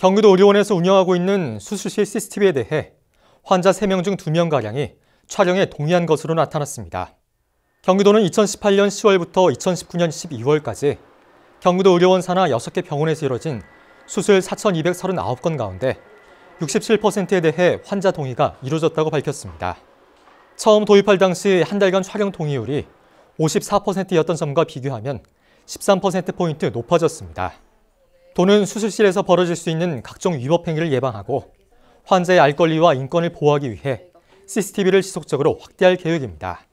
경기도 의료원에서 운영하고 있는 수술실 CCTV에 대해 환자 3명 중 2명가량이 촬영에 동의한 것으로 나타났습니다. 경기도는 2018년 10월부터 2019년 12월까지 경기도 의료원 산하 6개 병원에서 이뤄진 수술 4,239건 가운데 67%에 대해 환자 동의가 이루어졌다고 밝혔습니다. 처음 도입할 당시 한 달간 촬영 동의율이 54%였던 점과 비교하면 13%포인트 높아졌습니다. 돈은 수술실에서 벌어질 수 있는 각종 위법 행위를 예방하고 환자의 알 권리와 인권을 보호하기 위해 CCTV를 지속적으로 확대할 계획입니다.